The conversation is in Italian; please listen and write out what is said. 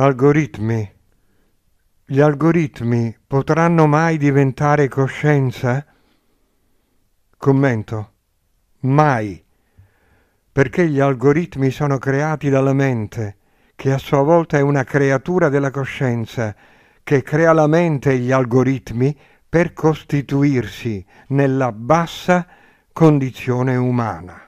Algoritmi. Gli algoritmi potranno mai diventare coscienza? Commento. Mai. Perché gli algoritmi sono creati dalla mente, che a sua volta è una creatura della coscienza, che crea la mente e gli algoritmi per costituirsi nella bassa condizione umana.